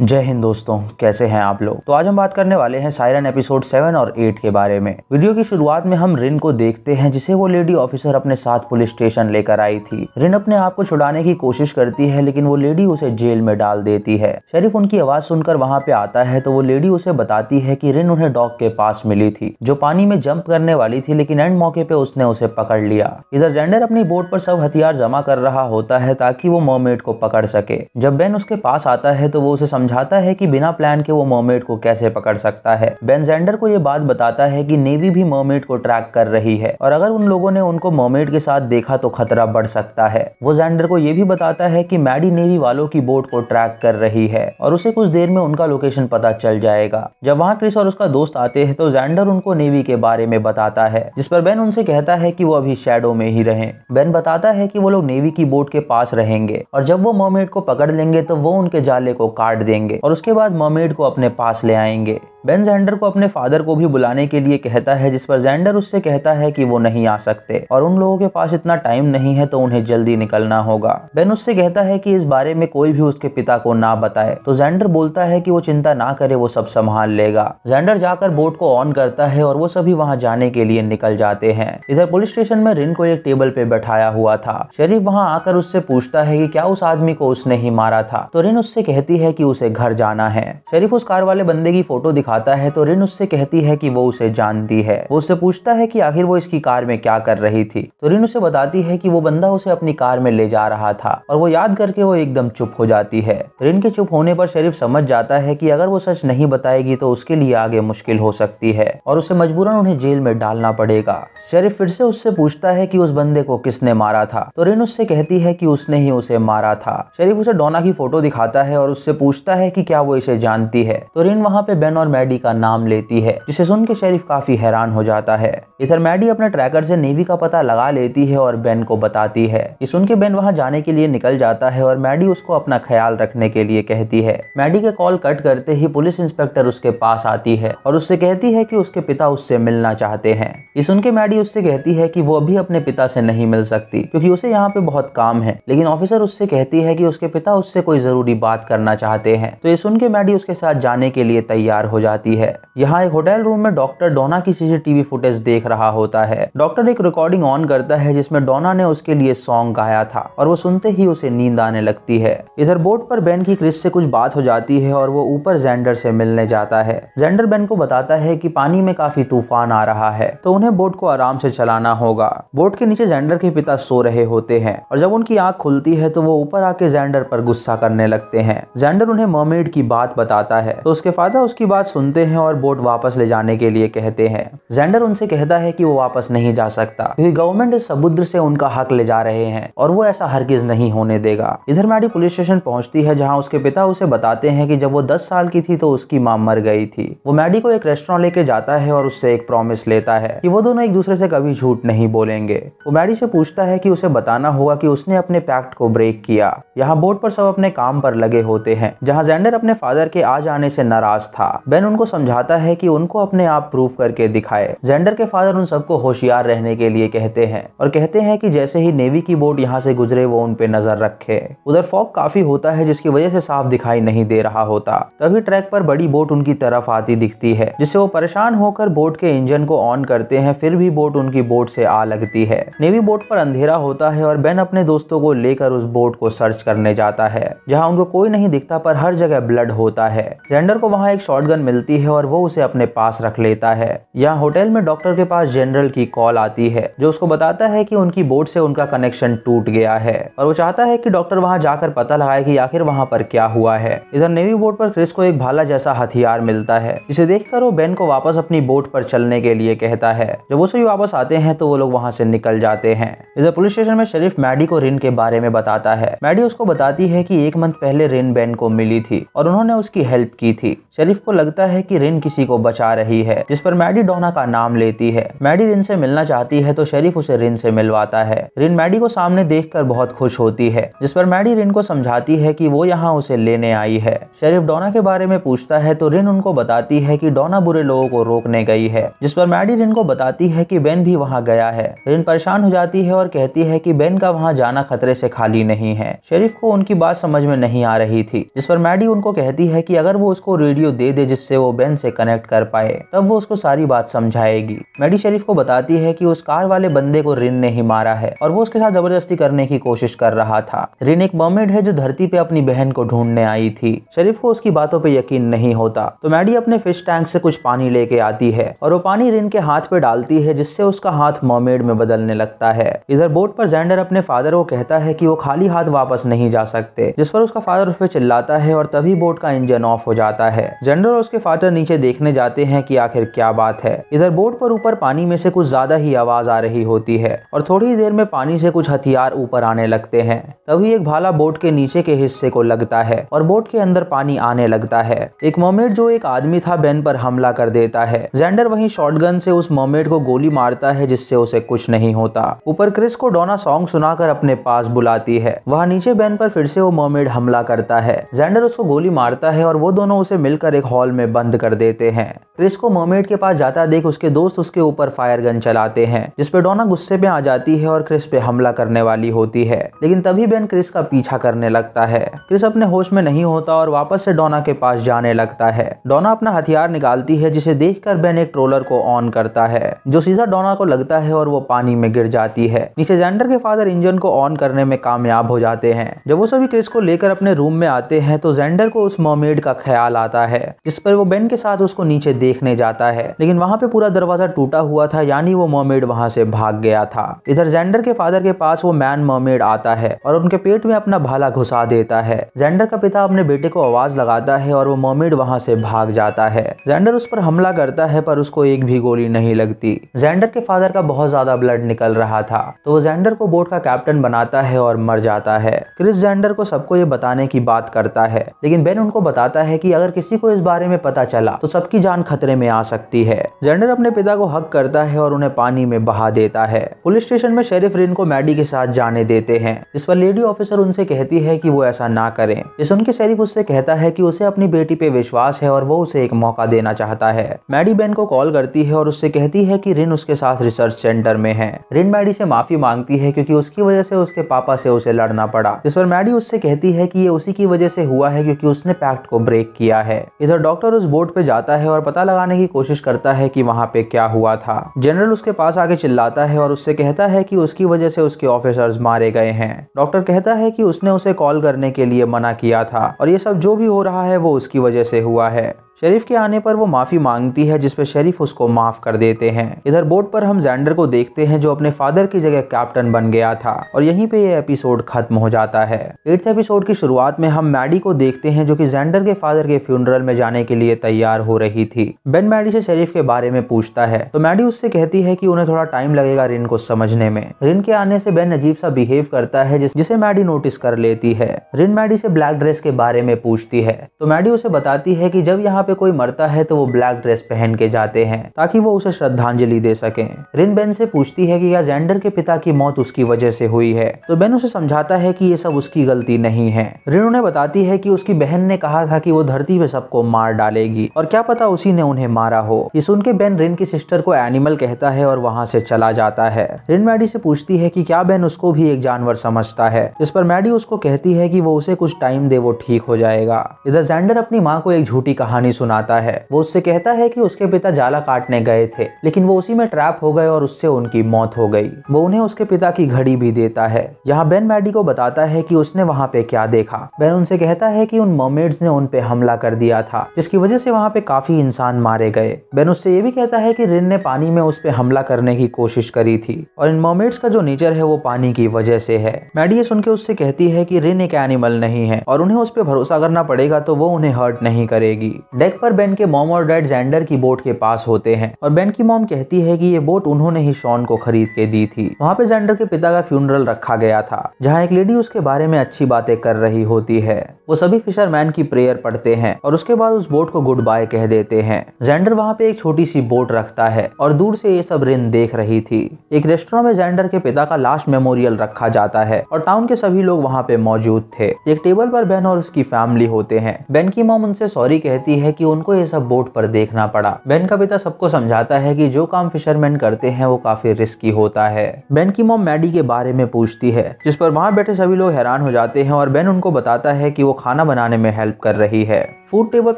जय हिंद दोस्तों कैसे हैं आप लोग तो आज हम बात करने वाले हैं सायरन एपिसोड सेवन और एट के बारे में वीडियो की शुरुआत में हम रिन को देखते हैं जिसे वो लेडी ऑफिसर अपने साथ पुलिस स्टेशन लेकर आई थी रिन अपने आप को छुड़ाने की कोशिश करती है लेकिन वो लेडी उसे जेल में डाल देती है शरीफ उनकी आवाज सुनकर वहाँ पे आता है तो वो लेडी उसे बताती है की रिन उन्हें डॉग के पास मिली थी जो पानी में जम्प करने वाली थी लेकिन एंड मौके पे उसने उसे पकड़ लिया इधर जेंडर अपनी बोट पर सब हथियार जमा कर रहा होता है ताकि वो मोमेट को पकड़ सके जब बेन उसके पास आता है तो वो उसे समझ समझाता है कि बिना प्लान के वो मर्मेड को कैसे पकड़ सकता है बेनजेंडर को ये बात बताता है कि नेवी भी मर्मेड को ट्रैक कर रही है और अगर उन लोगों ने उनको मर्मेड के साथ देखा तो खतरा बढ़ सकता है वो जेंडर को ये भी बताता है कि मैडी नेवी वालों की बोट को ट्रैक कर रही है और उसे कुछ देर में उनका लोकेशन पता चल जाएगा जब वहाँ क्रिस और उसका दोस्त आते हैं तो जेंडर उनको नेवी के बारे में बताता है जिस पर बेन उनसे कहता है कि वो अभी शेडो में ही रहे बेन बताता है कि वो लोग नेवी की बोट के पास रहेंगे और जब वो मर्मेड को पकड़ लेंगे तो वो उनके जाले को काट देंगे देंगे और उसके बाद मर्मेड को अपने पास ले आएंगे बेन जेंडर को अपने फादर को भी बुलाने के लिए कहता है जिस पर जेंडर उससे कहता है कि वो नहीं आ सकते और उन लोगों के पास इतना टाइम नहीं है तो उन्हें जल्दी निकलना होगा बेन उससे कहता है कि इस बारे में कोई भी उसके पिता को ना बताए तो जेंडर बोलता है कि वो चिंता ना करे वो सब संभाल लेगा जेंडर जाकर बोट को ऑन करता है और वो सभी वहाँ जाने के लिए निकल जाते हैं इधर पुलिस स्टेशन में रिन को एक टेबल पे बैठाया हुआ था शरीफ वहाँ आकर उससे पूछता है की क्या उस आदमी को उसने ही मारा था तो रिन उससे कहती है की उसे घर जाना है शरीफ उस कार वाले बंदे की फोटो दिखा आता है तो रिन उससे कहती है कि वो उसे जानती है वो उससे पूछता है कि आखिर वो इसकी कार में क्या कर रही थी तो रिन उसे बताती है कि वो बंदा उसे अपनी कार में ले जा रहा था और वो याद करके वो एकदम चुप हो जाती है रिन के चुप होने पर शरीफ समझ जाता है कि अगर वो सच नहीं बताएगी तो उसके लिए आगे मुश्किल हो सकती है और उसे मजबूरन उन्हें जेल में डालना पड़ेगा शरीफ फिर से उससे पूछता है कि उस बंदे को किसने मारा था तो रिन उससे कहती है कि उसने ही उसे मारा था शरीफ उसे डोना की फोटो दिखाता है और उससे पूछता है कि क्या वो इसे जानती है तो रिन वहाँ पे बेन और मैडी का नाम लेती है जिसे सुन के शरीफ काफी हैरान हो जाता है इधर मैडी अपने ट्रैकर से नेवी का पता लगा लेती है और बेन को बताती है ये सुन के बेन वहाँ जाने के लिए निकल जाता है और मैडी उसको अपना ख्याल रखने के लिए कहती है मैडी के कॉल कट करते ही पुलिस इंस्पेक्टर उसके पास आती है और उससे कहती है की उसके पिता उससे मिलना चाहते है ये सुन के मैडी उससे कहती है की वो अभी अपने पिता से नहीं मिल सकती क्यूँकी उसे यहाँ पे बहुत काम है लेकिन ऑफिसर उससे कहती है की उसके पिता उससे कोई जरूरी बात करना चाहते हैं तो ये सुन के मैडी उसके साथ जाने के लिए तैयार हो जाती जाती है यहाँ एक होटल रूम में डॉक्टर डोना की सीसीटीवी फुटेज देख रहा होता है डॉक्टर एक रिकॉर्डिंग ऑन करता है जिसमें डोना ने उसके लिए सॉन्ग गाया था और वो सुनते ही उसे नींद आने लगती है इधर बोर्ड पर बेन की क्रिस से कुछ बात हो जाती है और वो ऊपर जेंडर से मिलने जाता है जेंडर बेन को बताता है की पानी में काफी तूफान आ रहा है तो उन्हें बोट को आराम से चलाना होगा बोट के नीचे जेंडर के पिता सो रहे होते हैं और जब उनकी आंख खुलती है तो वो ऊपर आके जेंडर पर गुस्सा करने लगते हैं जेंडर उन्हें मर्मेड की बात बताता है तो उसके फादर उसकी बात सुनते हैं और बोट वापस ले जाने के लिए कहते हैं जेंडर उनसे कहता है कि वो वापस नहीं जा सकता क्योंकि गवर्नमेंट इस समुद्र से उनका हक ले जा रहे हैं और वो ऐसा हर किस नहीं होने देगा इधर मैडी पुलिस स्टेशन पहुंचती है जहां उसके पिता उसे बताते हैं कि जब वो दस साल की थी तो उसकी माँ मर गई थी वो मैडी को एक रेस्टोरेंट लेके जाता है और उससे एक प्रॉमिस लेता है की वो दोनों एक दूसरे से कभी झूठ नहीं बोलेंगे वो मैडी से पूछता है की उसे बताना होगा की उसने अपने पैक्ट को ब्रेक किया यहाँ बोर्ड पर सब अपने काम पर लगे होते हैं जहाँ जेंडर अपने फादर के आ जाने से नाराज था बेन उनको समझाता है कि उनको अपने आप प्रूफ करके दिखाए जेंडर के फादर उन सबको होशियार रहने के लिए कहते हैं और कहते हैं कि जैसे ही नेवी की बोट यहाँ से गुजरे वो उन पे नजर रखे उधर फॉग काफी होता है जिसकी वजह से साफ दिखाई नहीं दे रहा होता तभी ट्रैक पर बड़ी बोट उनकी तरफ आती दिखती है जिससे वो परेशान होकर बोट के इंजन को ऑन करते हैं फिर भी बोट उनकी बोट से आ लगती है नेवी बोट पर अंधेरा होता है और बेन अपने दोस्तों को लेकर उस बोट को सर्च करने जाता है जहाँ उनको कोई नहीं दिखता पर हर जगह ब्लड होता है जेंडर को वहाँ एक शॉर्ट मिल मिलती है और वो उसे अपने पास रख लेता है यहाँ होटल में डॉक्टर के पास जनरल की कॉल आती है जो उसको बताता है कि उनकी बोट से उनका कनेक्शन टूट गया है और वो चाहता है कि डॉक्टर वहाँ जाकर पता लगाए कि आखिर वहाँ पर क्या हुआ है इधर नेवी बोट पर क्रिस को एक भाला जैसा हथियार मिलता है इसे देख वो बेन को वापस अपनी बोट पर चलने के लिए कहता है जब वो सभी वापस आते हैं तो वो लोग वहाँ से निकल जाते हैं इधर पुलिस स्टेशन में शरीफ मैडी को रिन के बारे में बताता है मैडी उसको बताती है कि एक मंथ पहले रिन बेन को मिली थी और उन्होंने उसकी हेल्प की थी शरीफ को लगता है कि रिन किसी को बचा रही है जिस पर मैडी डोना का नाम लेती है मैडी रिन से मिलना चाहती है तो शरीफ उसे रिन से मिलवाता है रिन मैडी को सामने देखकर बहुत खुश होती है जिस पर मैडी रिन को समझाती है की वो यहाँ उसे लेने आई है शरीफ डोना के बारे में पूछता है तो रिन उनको बताती है की डोना बुरे लोगों को रोकने गई है जिस पर मैडी रिन को बताती है की बेन भी वहाँ गया है रिन परेशान हो जाती है और कहती है कि बेन का वहाँ जाना खतरे से खाली नहीं है शरीफ को उनकी बात समझ में नहीं आ रही थी जिस पर मैडी उनको कहती है कि अगर वो उसको रेडियो दे दे जिससे वो बेन से कनेक्ट कर पाए तब वो उसको सारी बात समझाएगी मेडी शरीफ को बताती है कि उस कार वाले बंदे को रिन ने ही मारा है और वो उसके साथ जबरदस्ती करने की कोशिश कर रहा था रिन एक मर्मेड है जो धरती पे अपनी बहन को ढूंढने आई थी शरीफ को उसकी बातों पे यकीन नहीं होता तो मैडी अपने फिश टैंक से कुछ पानी लेके आती है और वो पानी रिन के हाथ पे डालती है जिससे उसका हाथ मर्मेड में बदलने लगता है इधर बोट पर जेंडर अपने फादर को कहता है कि वो खाली हाथ वापस नहीं जा सकते जिस पर उसका फादर उस पर चिल्लाता है और तभी बोट का इंजन ऑफ हो जाता है जेंडर और उसके फादर नीचे देखने जाते हैं कि आखिर क्या बात है इधर बोट पर ऊपर पानी में से कुछ ज्यादा ही आवाज आ रही होती है और थोड़ी देर में पानी से कुछ हथियार ऊपर आने लगते हैं तभी एक भाला बोट के नीचे के हिस्से को लगता है और बोट के अंदर पानी आने लगता है एक मोमेट जो एक आदमी था बेन पर हमला कर देता है जेंडर वही शॉटगन से उस मोमेट को गोली मारता है जिससे उसे कुछ नहीं होता ऊपर क्रिस को डोना सॉन्ग सुनाकर अपने पास बुलाती है वह नीचे बेन पर फिर से वो मोमेड हमला करता है जेंडर उसको गोली मारता है और वो दोनों उसे मिलकर एक हॉल में में बंद कर देते हैं क्रिस को मोमेट के पास जाता देख उसके दोस्त उसके ऊपर फायर गन चलाते हैं जिसपे डोना गुस्से में आ जाती है और क्रिस पे हमला करने वाली होती है लेकिन तभी बेन क्रिस का पीछा करने लगता है क्रिस अपने होश में नहीं होता और वापस से डोना के पास जाने लगता है डोना अपना हथियार निकालती है जिसे देख बेन एक ट्रोलर को ऑन करता है जो सीधा डोना को लगता है और वो पानी में गिर जाती है नीचे जेंडर के फादर इंजन को ऑन करने में कामयाब हो जाते हैं जब वो सभी क्रिस को लेकर अपने रूम में आते हैं तो जेंडर को उस मोमेड का ख्याल आता है जिस पर वो बेन के साथ उसको नीचे देखने जाता है लेकिन वहां पे पूरा दरवाजा टूटा हुआ था यानी वो मोमेड वहां से भाग गया था इधर जेंडर के फादर के पास वो मैन मोमेड आता है और उनके पेट में अपना भाला घुसा देता है जेंडर का पिता अपने बेटे को आवाज लगाता है और वो मोमेड वहां से भाग जाता है जेंडर उस पर हमला करता है पर उसको एक भी गोली नहीं लगती जेंडर के फादर का बहुत ज्यादा ब्लड निकल रहा था तो वो जेंडर को बोट का कैप्टन बनाता है और मर जाता है क्रिस जेंडर को सबको ये बताने की बात करता है लेकिन बेन उनको बताता है कि अगर किसी को इस बारे में पता चला तो सबकी जान खतरे में आ सकती है जेंडर अपने पिता को हक करता है और उन्हें पानी में बहा देता है पुलिस स्टेशन में शेरिफ रिन को मैडी के साथ जाने देते हैं इस पर लेडी ऑफिसर उनसे कहती है की वो ऐसा ना करें इस उनके शेरिफ उससे कहता है की उसे अपनी बेटी पे विश्वास है और वो उसे एक मौका देना चाहता है मैडी बेन को कॉल करती है और उससे कहती है की रिन उसके साथ रिसर्च सेंटर में है रिन मैडी से माफी मांगती है क्योंकि उसकी वजह से उसके पापा से उसे लड़ना पड़ा इस पर मैडी उससे कहती है कि ये उसी की वजह से हुआ है क्योंकि उसने पैक्ट को ब्रेक किया है इधर डॉक्टर उस बोट पे जाता है और पता लगाने की कोशिश करता है कि वहाँ पे क्या हुआ था जनरल उसके पास आके चिल्लाता है और उससे कहता है कि उसकी वजह से उसके ऑफिसर्स मारे गए हैं डॉक्टर कहता है कि उसने उसे कॉल करने के लिए मना किया था और ये सब जो भी हो रहा है वो उसकी वजह से हुआ है शरीफ के आने पर वो माफ़ी मांगती है जिसपे शरीफ उसको माफ़ कर देते हैं इधर बोट पर हम जैंडर को देखते हैं जो अपने फादर की जगह कैप्टन बन गया था और यहीं पे ये एपिसोड खत्म हो जाता है एट्थ एपिसोड की शुरुआत में हम मैडी को देखते हैं जो कि जैंडर के फादर के फ्यूनरल में जाने के लिए तैयार हो रही थी बेन मैडी से शरीफ के बारे में पूछता है तो मैडी उससे कहती है की उन्हें थोड़ा टाइम लगेगा रिन को समझने में रिन के आने से बेन अजीब सा बिहेव करता है जिसे मैडी नोटिस कर लेती है रिन मैडी से ब्लैक ड्रेस के बारे में पूछती है तो मैडी उसे बताती है की जब यहाँ पे कोई मरता है तो वो ब्लैक ड्रेस पहन के जाते हैं ताकि वो उसे श्रद्धांजलि दे सके रिन बेन से पूछती है की जेंडर के पिता की मौत उसकी वजह से हुई है तो बेन उसे समझाता है की ये सब उसकी गलती नहीं है रिन उन्हें बताती है की उसकी बहन ने कहा था की वो धरती पे सबको मार डालेगी और क्या पता उसी ने उन्हें मारा हो ये सुन के बेन रिन की सिस्टर को एनिमल कहता है और वहाँ से चला जाता है रिन मैडी से पूछती है कि क्या बेन उसको भी एक जानवर समझता है इस पर मैडी उसको कहती है कि वो उसे कुछ टाइम दे वो ठीक हो जाएगा इधर जेंडर अपनी माँ को एक झूठी कहानी सुनाता है वो उससे कहता है कि उसके पिता जाला काटने गए थे लेकिन वो उसी में ट्रैप हो गए और उससे उनकी मौत हो गई वो उन्हें उसके पिता की घड़ी भी देता है यहाँ बेन मैडी को बताता है कि उसने वहाँ पे क्या देखा बेन उनसे कहता है कि उन मोमेड्स ने उन पे हमला कर दिया था जिसकी वजह से वहाँ पे काफी इंसान मारे गए बेन उससे ये भी कहता है कि रिन ने पानी में उस पर हमला करने की कोशिश करी थी और इन मोमेड्स का जो नेचर है वो पानी की वजह से है मैडी ये सुन के उससे कहती है कि रिन एक एनिमल नहीं है और उन्हें उस पर भरोसा करना पड़ेगा तो वो उन्हें हर्ट नहीं करेगी डेक पर बेन के मॉम और डैड जैंडर की बोट के पास होते हैं और बेन की मॉम कहती है कि ये बोट उन्होंने ही शॉन को खरीद के दी थी वहाँ पे जैंडर के पिता का फ्यूनरल रखा गया था जहाँ एक लेडी उसके बारे में अच्छी बातें कर रही होती है वो सभी फिशरमैन की प्रेयर पढ़ते हैं और उसके बाद उस बोट को गुड बाय कह देते हैं जेंडर वहाँ पे एक छोटी सी बोट रखता है और दूर से ये सब रिन देख रही थी एक रेस्टोरेंट में जेंडर के पिता का लास्ट मेमोरियल रखा जाता है और टाउन के सभी लोग वहाँ पे मौजूद थे एक टेबल पर बेन और उसकी फैमिली होते हैं बेन की मॉम उनसे सॉरी कहती है की उनको ये सब बोट पर देखना पड़ा बेन का पिता सबको समझाता है की जो काम फिशरमैन करते हैं वो काफी रिस्की होता है बेन की मॉम मैडी के बारे में पूछती है जिस पर वहाँ बैठे सभी लोग हैरान हो जाते हैं और बेन उनको बताता है की वो खाना बनाने में हेल्प कर रही है फूड टेबल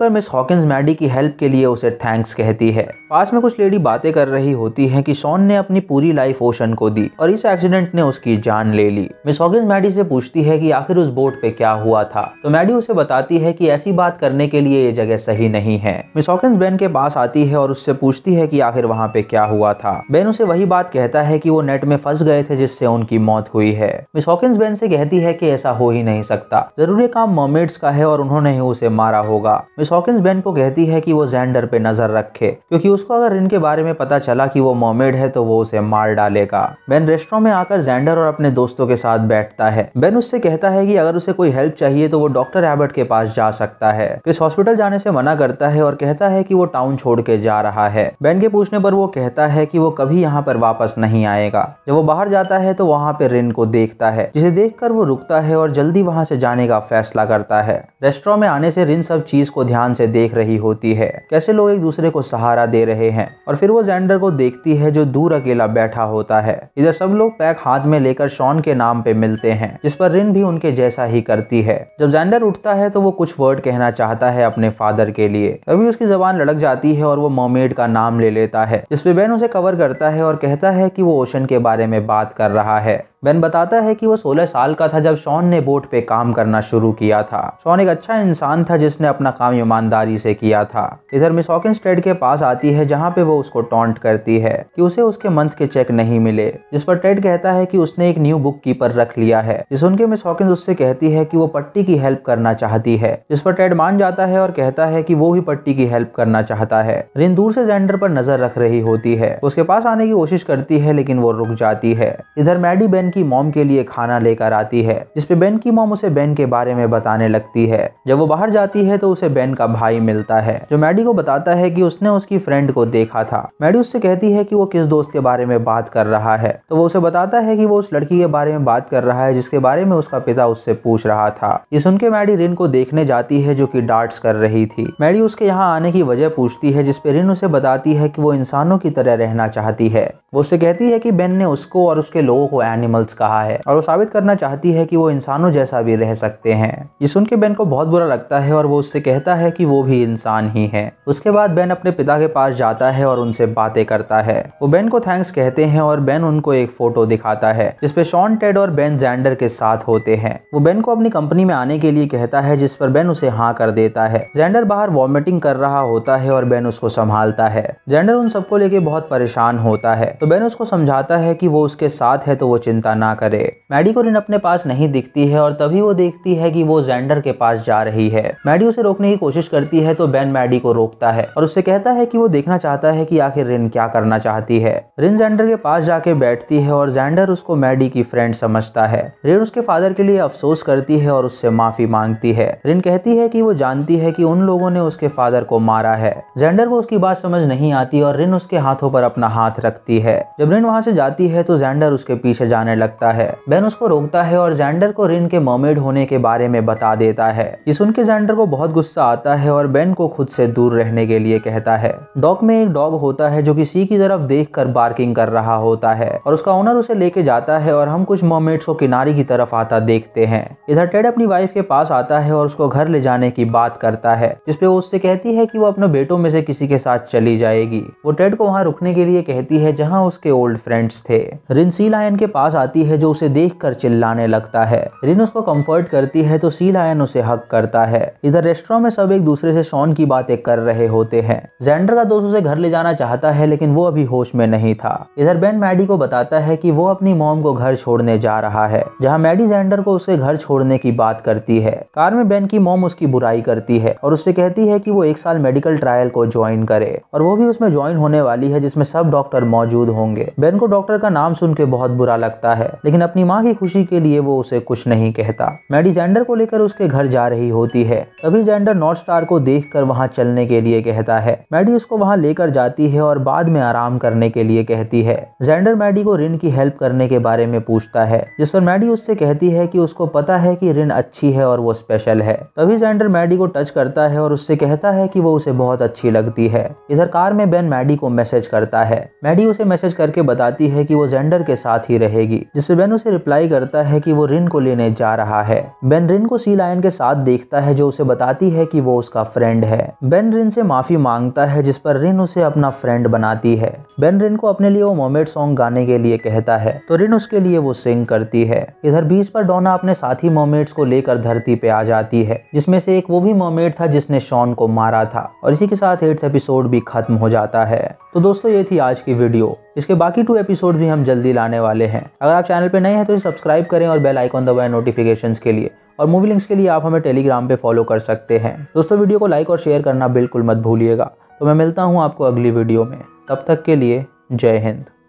पर मिस हॉकिंस मैडी की हेल्प के लिए उसे थैंक्स कहती है पास में कुछ लेडी बातें कर रही होती है की शॉन ने अपनी पूरी लाइफ ओशन को दी और इस एक्सीडेंट ने उसकी जान ले ली मिस हॉकिंस मैडी से पूछती है कि आखिर उस बोट पे क्या हुआ था तो मैडी उसे बताती है की ऐसी बात करने के लिए ये जगह सही नहीं है मिस हॉकिंस बेन के पास आती है और उससे पूछती है की आखिर वहाँ पे क्या हुआ था बेन उसे वही बात कहता है की वो नेट में फंस गए थे जिससे उनकी मौत हुई है मिस हॉकिंस बेन से कहती है की ऐसा हो ही नहीं सकता जरूरी काम रूममेट्स का है और उन्होंने ही उसे मारा होगा मिस हॉकिंस बेन को कहती है कि वो जेंडर पे नजर रखे क्योंकि उसको अगर इनके बारे में पता चला कि वो मोमेड है तो वो उसे मार डालेगा बेन रेस्टोरेंट में आकर जेंडर और अपने दोस्तों के साथ बैठता है बेन उससे कहता है की अगर उसे कोई हेल्प चाहिए तो वो डॉक्टर एबर्ट के पास जा सकता है किस हॉस्पिटल जाने से मना करता है और कहता है की वो टाउन छोड़ के जा रहा है बेन के पूछने पर वो कहता है की वो कभी यहाँ पर वापस नहीं आएगा जब वो बाहर जाता है तो वहाँ पे रिन को देखता है जिसे देखकर वो रुकता है और जल्दी वहाँ से जाने का फैसला कर करता है रेस्टोरेंट में आने से रिन सब चीज को ध्यान से देख रही होती है कैसे लोग एक दूसरे को सहारा दे रहे हैं और फिर वो जेंडर को देखती है जो दूर अकेला बैठा होता है इधर सब लोग पैक हाथ में लेकर शॉन के नाम पे मिलते हैं जिस पर रिन भी उनके जैसा ही करती है जब जेंडर उठता है तो वो कुछ वर्ड कहना चाहता है अपने फादर के लिए तभी उसकी जबान लड़क जाती है और वो मोमेड का नाम ले लेता है जिसपे बेन उसे कवर करता है और कहता है की वो ओशन के बारे में बात कर रहा है बेन बताता है कि वो 16 साल का था जब शॉन ने बोट पे काम करना शुरू किया था शॉन एक अच्छा इंसान था जिसने अपना काम ईमानदारी से किया था इधर मिस हॉकिंस टेड के पास आती है जहाँ पे वो उसको टॉन्ट करती है कि उसे उसके मंथ के चेक नहीं मिले जिस पर टेड कहता है कि उसने एक न्यू बुक कीपर रख लिया है जिस उनके मिस हॉकिंस उससे कहती है कि वो पट्टी की हेल्प करना चाहती है जिस पर टेड मान जाता है और कहता है कि वो भी पट्टी की हेल्प करना चाहता है रिन दूर से जेंडर पर नजर रख रही होती है उसके पास आने की कोशिश करती है लेकिन वो रुक जाती है इधर मैडी बेन की मोम के लिए खाना लेकर आती है जिसपे बेन की मोम उसे बेन के बारे में बताने लगती है जब वो बाहर जाती है तो उसे बेन का भाई मिलता है जो मैडी को बताता है कि उसने उसकी फ्रेंड को देखा था मैडी उससे कहती है कि वो किस दोस्त के बारे में बात कर रहा है तो वो उसे बताता है कि वो उस लड़की के बारे में बात कर रहा है जिसके बारे में उसका पिता उससे पूछ रहा था ये सुन के मैडी रिन को देखने जाती है जो की डांट्स कर रही थी मैडी उसके यहाँ आने की वजह पूछती है जिसपे रिन उसे बताती है कि वो इंसानों की तरह रहना चाहती है वो उससे कहती है कि बेन ने उसको और उसके लोगों को एनिमल एनिमल्स कहा है और वो साबित करना चाहती है कि वो इंसानों जैसा भी रह सकते हैं ये सुन के बेन को बहुत बुरा लगता है और वो उससे कहता है कि वो भी इंसान ही है उसके बाद बेन अपने पिता के पास जाता है और उनसे बातें करता है वो बेन को थैंक्स कहते हैं और बेन उनको एक फोटो दिखाता है जिसपे शॉन टेड और बेन जैंडर के साथ होते हैं वो बेन को अपनी कंपनी में आने के लिए कहता है जिस पर बेन उसे हाँ कर देता है जेंडर बाहर वॉमिटिंग कर रहा होता है और बेन उसको संभालता है जेंडर उन सबको लेके बहुत परेशान होता है तो बेन उसको समझाता है कि वो उसके साथ है तो वो चिंता गुस्सा ना करे मैडी मेडिकोरिन अपने पास नहीं दिखती है और तभी वो देखती है कि वो जेंडर के पास जा रही है मैडी उसे रोकने की कोशिश करती है तो बेन मैडी को रोकता है और उससे कहता है कि वो देखना चाहता है कि आखिर रिन क्या करना चाहती है रिन जेंडर के पास जाके बैठती है और जेंडर उसको मैडी की फ्रेंड समझता है रिन उसके फादर के लिए अफसोस करती है और उससे माफी मांगती है रिन कहती है की वो जानती है की उन लोगों ने उसके फादर को मारा है जेंडर को उसकी बात समझ नहीं आती और रिन उसके हाथों पर अपना हाथ रखती है जब रिन वहां से जाती है तो जेंडर उसके पीछे जाने लगता है बेन उसको रोकता है और जेंडर को रिन के मोमेड होने के बारे में बता देता है ये सुन के जेंडर को बहुत गुस्सा आता है और बेन को खुद से दूर रहने के लिए कहता है डॉग में एक डॉग होता है जो की सी की तरफ देख कर बार्किंग कर रहा होता है और उसका ओनर उसे लेके जाता है और हम कुछ मोमेड्स को किनारे की तरफ आता देखते हैं इधर टेड अपनी वाइफ के पास आता है और उसको घर ले जाने की बात करता है जिसपे वो उससे कहती है कि वो अपने बेटों में से किसी के साथ चली जाएगी वो टेड को वहाँ रुकने के लिए कहती है जहाँ उसके ओल्ड फ्रेंड्स थे रिंसी लायन के पास आता आती है जो उसे देखकर चिल्लाने लगता है रिन उसको कंफर्ट करती है तो सी लायन उसे हक करता है इधर रेस्टोरेंट में सब एक दूसरे से शॉन की बातें कर रहे होते हैं जेंडर का दोस्त उसे घर ले जाना चाहता है लेकिन वो अभी होश में नहीं था इधर बेन मैडी को बताता है कि वो अपनी मोम को घर छोड़ने जा रहा है जहाँ मैडी जेंडर को उसे घर छोड़ने की बात करती है कार में बेन की मोम उसकी बुराई करती है और उससे कहती है कि वो एक साल मेडिकल ट्रायल को ज्वाइन करे और वो भी उसमें ज्वाइन होने वाली है जिसमें सब डॉक्टर मौजूद होंगे बेन को डॉक्टर का नाम सुन के बहुत बुरा लगता है है लेकिन अपनी माँ की खुशी के लिए वो उसे कुछ नहीं कहता मैडी जेंडर को लेकर उसके घर जा रही होती है तभी जेंडर नॉर्थ स्टार को देख कर वहाँ चलने के लिए कहता है मैडी उसको वहाँ लेकर जाती है और बाद में आराम करने के लिए कहती है जेंडर मैडी को रिन की हेल्प करने के बारे में पूछता है जिस पर मैडी उससे कहती है की उसको पता है की रिन अच्छी है और वो स्पेशल है तभी जेंडर मैडी को टच करता है और उससे कहता है की वो उसे बहुत अच्छी लगती है इधर कार में बेन मैडी को मैसेज करता है मैडी उसे मैसेज करके बताती है कि वो जेंडर के साथ ही रहेगी थी जिसपे बेन उसे रिप्लाई करता है कि वो रिन को लेने जा रहा है बेन रिन को सी लायन के साथ देखता है जो उसे बताती है कि वो उसका फ्रेंड है बेन रिन से माफी मांगता है जिस पर रिन उसे अपना फ्रेंड बनाती है बेन रिन को अपने लिए वो मोमेड सॉन्ग गाने के लिए कहता है तो रिन उसके लिए वो सिंग करती है इधर बीच पर डोना अपने साथी मोमेट्स को लेकर धरती पे आ जाती है जिसमें से एक वो भी मोमेट था जिसने शॉन को मारा था और इसी के साथ एट्थ एपिसोड भी खत्म हो जाता है तो दोस्तों ये थी आज की वीडियो इसके बाकी टू एपिसोड भी हम जल्दी लाने वाले हैं अगर अगर आप चैनल पर नए हैं तो सब्सक्राइब करें और बेल आइकॉन दबाएं नोटिफिकेशंस के लिए और मूवी लिंक्स के लिए आप हमें टेलीग्राम पे फॉलो कर सकते हैं दोस्तों वीडियो को लाइक और शेयर करना बिल्कुल मत भूलिएगा तो मैं मिलता हूँ आपको अगली वीडियो में तब तक के लिए जय हिंद